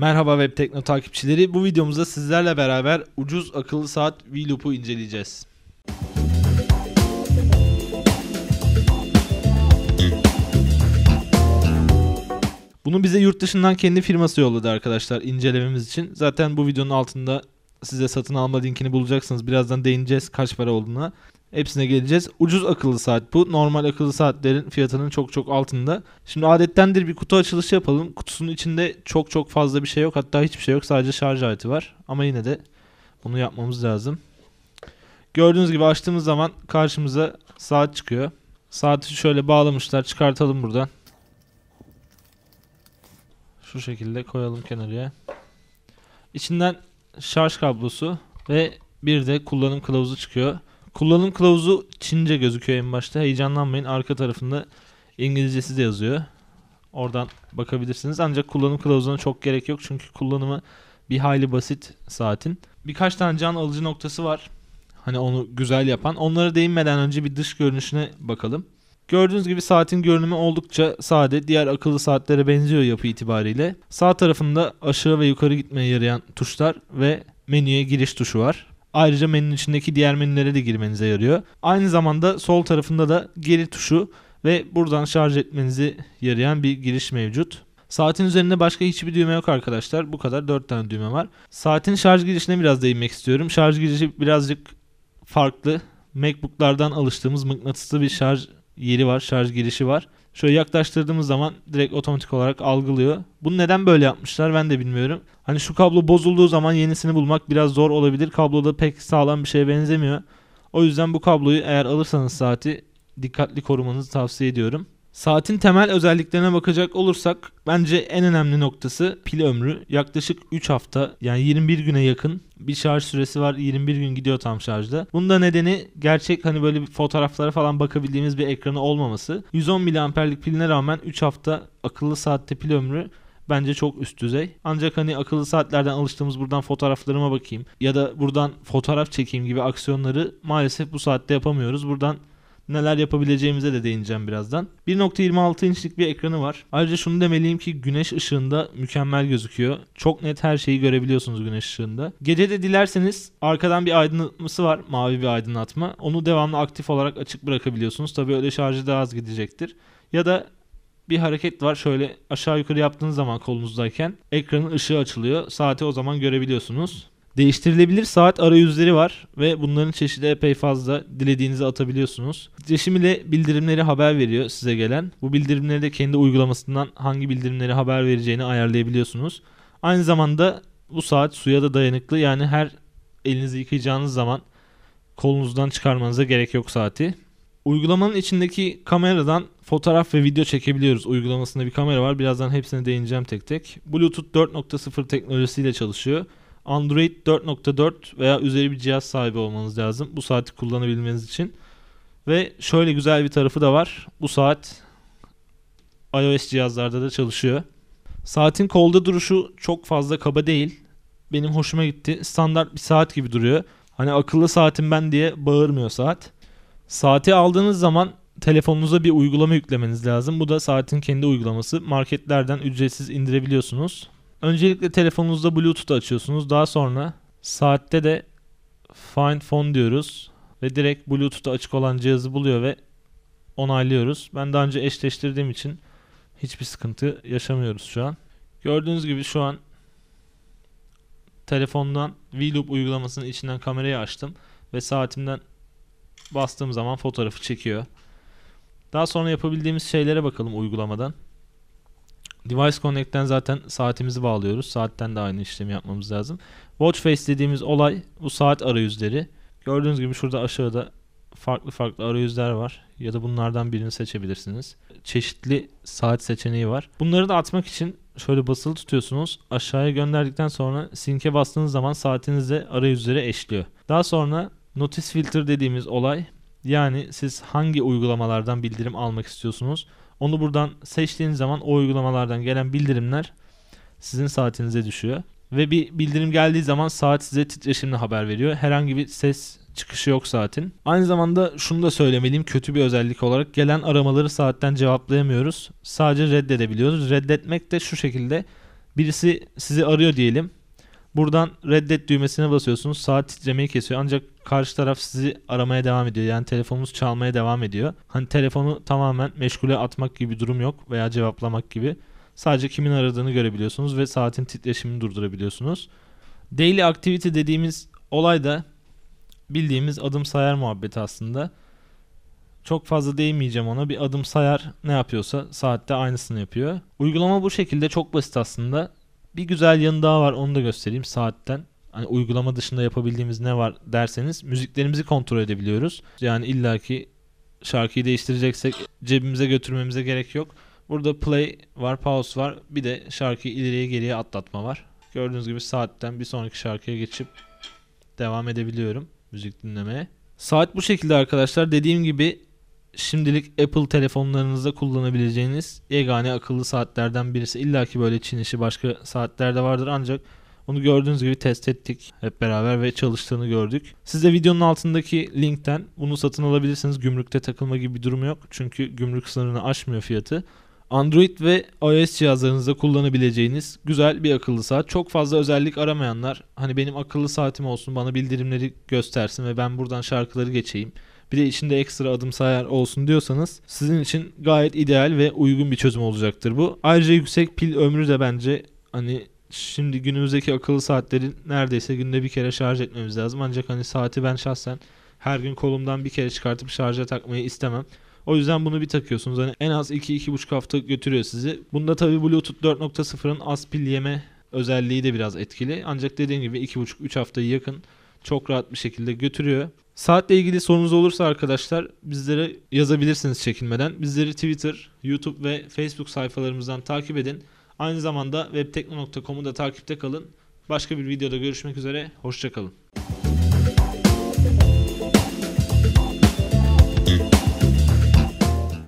Merhaba Web Tekno takipçileri. Bu videomuzda sizlerle beraber ucuz akıllı saat VLOOP'u inceleyeceğiz. Bunu bize yurt dışından kendi firması yolladı arkadaşlar incelememiz için. Zaten bu videonun altında size satın alma linkini bulacaksınız. Birazdan değineceğiz kaç para olduğuna. Hepsine geleceğiz. Ucuz akıllı saat bu. Normal akıllı saatlerin fiyatının çok çok altında. Şimdi adettendir bir kutu açılışı yapalım. Kutusunun içinde çok çok fazla bir şey yok. Hatta hiçbir şey yok. Sadece şarj aleti var. Ama yine de bunu yapmamız lazım. Gördüğünüz gibi açtığımız zaman karşımıza saat çıkıyor. Saati şöyle bağlamışlar. Çıkartalım buradan. Şu şekilde koyalım kenarıya. İçinden şarj kablosu ve bir de kullanım kılavuzu çıkıyor. Kullanım kılavuzu Çince gözüküyor en başta. Heyecanlanmayın. Arka tarafında İngilizcesi de yazıyor. Oradan bakabilirsiniz. Ancak kullanım kılavuzuna çok gerek yok. Çünkü kullanımı bir hayli basit saatin. Birkaç tane can alıcı noktası var. Hani onu güzel yapan. Onlara değinmeden önce bir dış görünüşüne bakalım. Gördüğünüz gibi saatin görünümü oldukça sade. Diğer akıllı saatlere benziyor yapı itibariyle. Sağ tarafında aşağı ve yukarı gitmeye yarayan tuşlar ve menüye giriş tuşu var. Ayrıca menünün içindeki diğer menülere de girmenize yarıyor. Aynı zamanda sol tarafında da geri tuşu ve buradan şarj etmenizi yarayan bir giriş mevcut. Saatin üzerinde başka hiçbir düğme yok arkadaşlar. Bu kadar 4 tane düğme var. Saatin şarj girişine biraz değinmek istiyorum. Şarj girişi birazcık farklı. MacBook'lardan alıştığımız mıknatıslı bir şarj yeri var, şarj girişi var. Şöyle yaklaştırdığımız zaman direkt otomatik olarak algılıyor. Bunu neden böyle yapmışlar ben de bilmiyorum. Hani şu kablo bozulduğu zaman yenisini bulmak biraz zor olabilir. Kablo da pek sağlam bir şeye benzemiyor. O yüzden bu kabloyu eğer alırsanız saati dikkatli korumanızı tavsiye ediyorum. Saatin temel özelliklerine bakacak olursak bence en önemli noktası pil ömrü. Yaklaşık 3 hafta yani 21 güne yakın bir şarj süresi var. 21 gün gidiyor tam şarjda. Bunda nedeni gerçek hani böyle fotoğraflara falan bakabildiğimiz bir ekranı olmaması. 110 miliamperlik piline rağmen 3 hafta akıllı saatte pil ömrü bence çok üst düzey. Ancak hani akıllı saatlerden alıştığımız buradan fotoğraflarıma bakayım ya da buradan fotoğraf çekeyim gibi aksiyonları maalesef bu saatte yapamıyoruz. Buradan neler yapabileceğimize de değineceğim birazdan. 1.26 inçlik bir ekranı var. Ayrıca şunu demeliyim ki güneş ışığında mükemmel gözüküyor. Çok net her şeyi görebiliyorsunuz güneş ışığında. Gece de dilerseniz arkadan bir aydınlatması var. Mavi bir aydınlatma. Onu devamlı aktif olarak açık bırakabiliyorsunuz. Tabii öyle şarjı daha az gidecektir. Ya da bir hareket var. Şöyle aşağı yukarı yaptığınız zaman kolunuzdayken ekranın ışığı açılıyor. Saati o zaman görebiliyorsunuz. Değiştirilebilir saat arayüzleri var ve bunların çeşidi epey fazla. Dilediğinizi atabiliyorsunuz. Titreşim ile bildirimleri haber veriyor size gelen. Bu bildirimleri de kendi uygulamasından hangi bildirimleri haber vereceğini ayarlayabiliyorsunuz. Aynı zamanda bu saat suya da dayanıklı. Yani her elinizi yıkayacağınız zaman kolunuzdan çıkarmanıza gerek yok saati. Uygulamanın içindeki kameradan fotoğraf ve video çekebiliyoruz. Uygulamasında bir kamera var. Birazdan hepsine değineceğim tek tek. Bluetooth 4.0 teknolojisiyle çalışıyor. Android 4.4 veya üzeri bir cihaz sahibi olmanız lazım bu saati kullanabilmeniz için. Ve şöyle güzel bir tarafı da var. Bu saat iOS cihazlarda da çalışıyor. Saatin kolda duruşu çok fazla kaba değil. Benim hoşuma gitti. Standart bir saat gibi duruyor. Hani akıllı saatim ben diye bağırmıyor saat. Saati aldığınız zaman telefonunuza bir uygulama yüklemeniz lazım. Bu da saatin kendi uygulaması. Marketlerden ücretsiz indirebiliyorsunuz. Öncelikle telefonunuzda Bluetooth açıyorsunuz. Daha sonra saatte de Find Phone diyoruz ve direkt Bluetooth'a açık olan cihazı buluyor ve onaylıyoruz. Ben daha önce eşleştirdiğim için hiçbir sıkıntı yaşamıyoruz şu an. Gördüğünüz gibi şu an telefondan VLoop uygulamasının içinden kamerayı açtım ve saatimden bastığım zaman fotoğrafı çekiyor. Daha sonra yapabildiğimiz şeylere bakalım uygulamadan. Device Connect'ten zaten saatimizi bağlıyoruz. Saatten de aynı işlemi yapmamız lazım. Watch face dediğimiz olay bu saat arayüzleri. Gördüğünüz gibi şurada aşağıda farklı farklı arayüzler var. Ya da bunlardan birini seçebilirsiniz. Çeşitli saat seçeneği var. Bunları da atmak için şöyle basılı tutuyorsunuz. Aşağıya gönderdikten sonra sink'e bastığınız zaman saatinizde arayüzleri eşliyor. Daha sonra notice filter dediğimiz olay yani siz hangi uygulamalardan bildirim almak istiyorsunuz onu buradan seçtiğiniz zaman o uygulamalardan gelen bildirimler sizin saatinize düşüyor. Ve bir bildirim geldiği zaman saat size titreşimle haber veriyor. Herhangi bir ses çıkışı yok saatin. Aynı zamanda şunu da söylemeliyim kötü bir özellik olarak gelen aramaları saatten cevaplayamıyoruz. Sadece reddedebiliyoruz. Reddetmek de şu şekilde birisi sizi arıyor diyelim Buradan reddet düğmesine basıyorsunuz. Saat titremeyi kesiyor. Ancak karşı taraf sizi aramaya devam ediyor. Yani telefonunuz çalmaya devam ediyor. Hani telefonu tamamen meşgule atmak gibi durum yok veya cevaplamak gibi. Sadece kimin aradığını görebiliyorsunuz ve saatin titreşimini durdurabiliyorsunuz. Daily activity dediğimiz olay da bildiğimiz adım sayar muhabbeti aslında. Çok fazla değinmeyeceğim ona. Bir adım sayar ne yapıyorsa saatte aynısını yapıyor. Uygulama bu şekilde çok basit aslında. Bir güzel yanı daha var onu da göstereyim saatten. Hani uygulama dışında yapabildiğimiz ne var derseniz müziklerimizi kontrol edebiliyoruz. Yani illaki şarkıyı değiştireceksek cebimize götürmemize gerek yok. Burada play var, pause var. Bir de şarkıyı ileriye geriye atlatma var. Gördüğünüz gibi saatten bir sonraki şarkıya geçip devam edebiliyorum müzik dinlemeye. Saat bu şekilde arkadaşlar. Dediğim gibi şimdilik Apple telefonlarınızda kullanabileceğiniz yegane akıllı saatlerden birisi. İlla ki böyle Çin işi başka saatlerde vardır ancak onu gördüğünüz gibi test ettik hep beraber ve çalıştığını gördük. Siz de videonun altındaki linkten bunu satın alabilirsiniz. Gümrükte takılma gibi bir durum yok. Çünkü gümrük sınırını aşmıyor fiyatı. Android ve iOS cihazlarınızda kullanabileceğiniz güzel bir akıllı saat. Çok fazla özellik aramayanlar hani benim akıllı saatim olsun bana bildirimleri göstersin ve ben buradan şarkıları geçeyim bir de içinde ekstra adım sayar olsun diyorsanız sizin için gayet ideal ve uygun bir çözüm olacaktır bu. Ayrıca yüksek pil ömrü de bence hani şimdi günümüzdeki akıllı saatleri neredeyse günde bir kere şarj etmemiz lazım. Ancak hani saati ben şahsen her gün kolumdan bir kere çıkartıp şarja takmayı istemem. O yüzden bunu bir takıyorsunuz. Hani en az 2-2,5 hafta götürüyor sizi. Bunda tabi Bluetooth 4.0'ın az pil yeme özelliği de biraz etkili. Ancak dediğim gibi 2,5-3 haftayı yakın çok rahat bir şekilde götürüyor. Saatle ilgili sorunuz olursa arkadaşlar bizlere yazabilirsiniz çekinmeden. Bizleri Twitter, YouTube ve Facebook sayfalarımızdan takip edin. Aynı zamanda webtekno.com'u da takipte kalın. Başka bir videoda görüşmek üzere. Hoşçakalın.